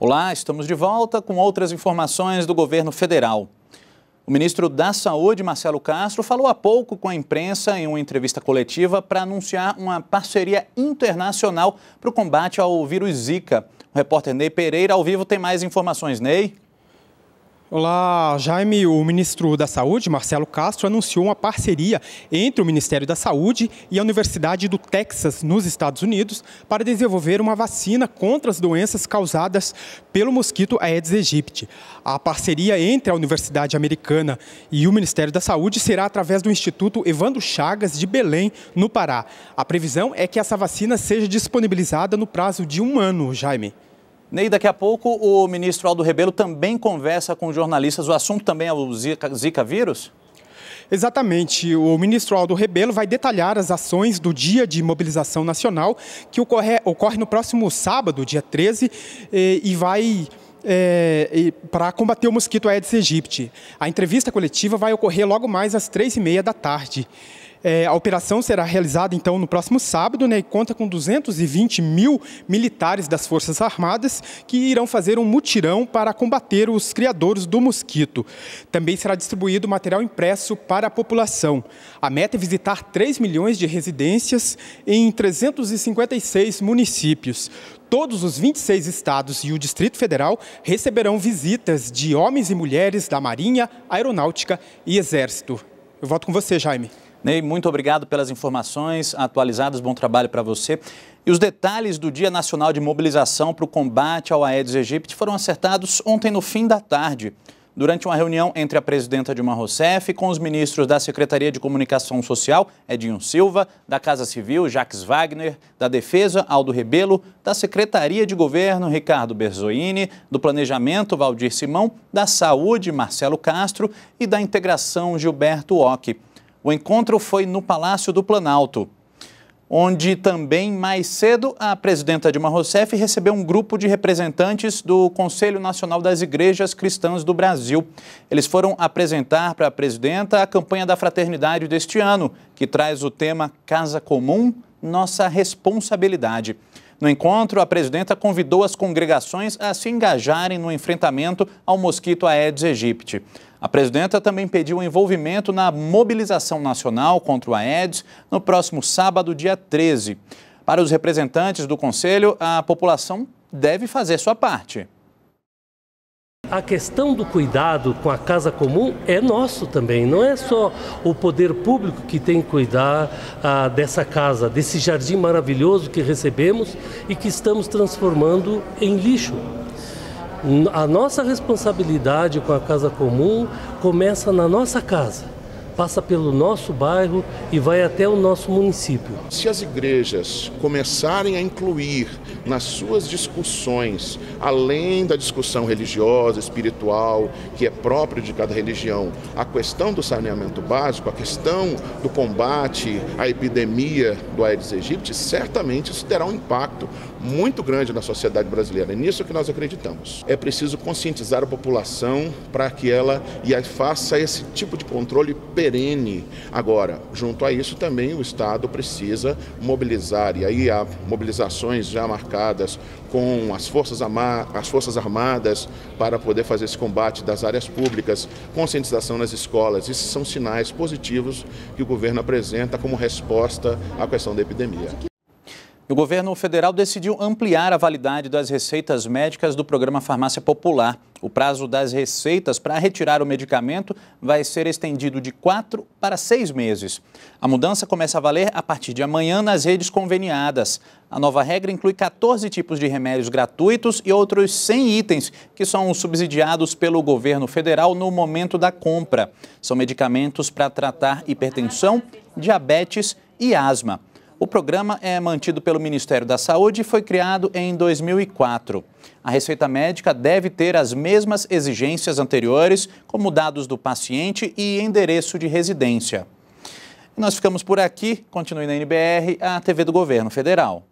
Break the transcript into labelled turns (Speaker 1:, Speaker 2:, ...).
Speaker 1: Olá, estamos de volta com outras informações do governo federal. O ministro da Saúde, Marcelo Castro, falou há pouco com a imprensa em uma entrevista coletiva para anunciar uma parceria internacional para o combate ao vírus Zika. O repórter Ney Pereira, ao vivo, tem mais informações, Ney.
Speaker 2: Olá, Jaime. O ministro da Saúde, Marcelo Castro, anunciou uma parceria entre o Ministério da Saúde e a Universidade do Texas, nos Estados Unidos, para desenvolver uma vacina contra as doenças causadas pelo mosquito Aedes aegypti. A parceria entre a Universidade Americana e o Ministério da Saúde será através do Instituto Evandro Chagas de Belém, no Pará. A previsão é que essa vacina seja disponibilizada
Speaker 1: no prazo de um ano, Jaime. Ney, daqui a pouco o ministro Aldo Rebelo também conversa com jornalistas. O assunto também é o Zika, Zika vírus? Exatamente. O
Speaker 2: ministro Aldo Rebelo vai detalhar as ações do Dia de Mobilização Nacional, que ocorre, ocorre no próximo sábado, dia 13, e, e vai. É, para combater o mosquito Aedes aegypti. A entrevista coletiva vai ocorrer logo mais às três e meia da tarde. É, a operação será realizada, então, no próximo sábado né, e conta com 220 mil militares das Forças Armadas que irão fazer um mutirão para combater os criadores do mosquito. Também será distribuído material impresso para a população. A meta é visitar 3 milhões de residências em 356 municípios todos os 26 estados e o Distrito Federal receberão visitas de
Speaker 1: homens e mulheres da Marinha, Aeronáutica e Exército. Eu volto com você, Jaime. Ney, muito obrigado pelas informações atualizadas, bom trabalho para você. E os detalhes do Dia Nacional de Mobilização para o Combate ao Aedes aegypti foram acertados ontem no fim da tarde durante uma reunião entre a presidenta Dilma Rousseff com os ministros da Secretaria de Comunicação Social, Edinho Silva, da Casa Civil, Jacques Wagner, da Defesa, Aldo Rebelo, da Secretaria de Governo, Ricardo Berzoini, do Planejamento, Valdir Simão, da Saúde, Marcelo Castro e da Integração, Gilberto Ock. O encontro foi no Palácio do Planalto, onde também mais cedo a presidenta Dilma Rousseff recebeu um grupo de representantes do Conselho Nacional das Igrejas Cristãs do Brasil. Eles foram apresentar para a presidenta a campanha da fraternidade deste ano, que traz o tema Casa Comum, Nossa Responsabilidade. No encontro, a presidenta convidou as congregações a se engajarem no enfrentamento ao mosquito Aedes aegypti. A presidenta também pediu envolvimento na mobilização nacional contra o Aedes no próximo sábado, dia 13. Para os representantes do Conselho, a população deve fazer sua parte.
Speaker 3: A questão do cuidado com a casa comum é nosso também, não é só o poder público que tem que cuidar ah, dessa casa, desse jardim maravilhoso que recebemos e que estamos transformando em lixo. A nossa responsabilidade com a casa comum começa na nossa casa passa pelo nosso bairro e vai até o nosso município.
Speaker 4: Se as igrejas começarem a incluir nas suas discussões, além da discussão religiosa, espiritual, que é própria de cada religião, a questão do saneamento básico, a questão do combate à epidemia do Aedes aegypti, certamente isso terá um impacto muito grande na sociedade brasileira. É nisso que nós acreditamos. É preciso conscientizar a população para que ela faça esse tipo de controle perene. Agora, junto a isso também o Estado precisa mobilizar, e aí há mobilizações já marcadas com as Forças, as forças Armadas para poder fazer esse combate das áreas públicas, conscientização nas escolas. Esses são sinais positivos que o governo apresenta como resposta à questão da epidemia. O governo federal decidiu
Speaker 1: ampliar a validade das receitas médicas do programa Farmácia Popular. O prazo das receitas para retirar o medicamento vai ser estendido de quatro para seis meses. A mudança começa a valer a partir de amanhã nas redes conveniadas. A nova regra inclui 14 tipos de remédios gratuitos e outros 100 itens que são subsidiados pelo governo federal no momento da compra. São medicamentos para tratar hipertensão, diabetes e asma. O programa é mantido pelo Ministério da Saúde e foi criado em 2004. A receita médica deve ter as mesmas exigências anteriores, como dados do paciente e endereço de residência. Nós ficamos por aqui. Continue na NBR, a TV do Governo Federal.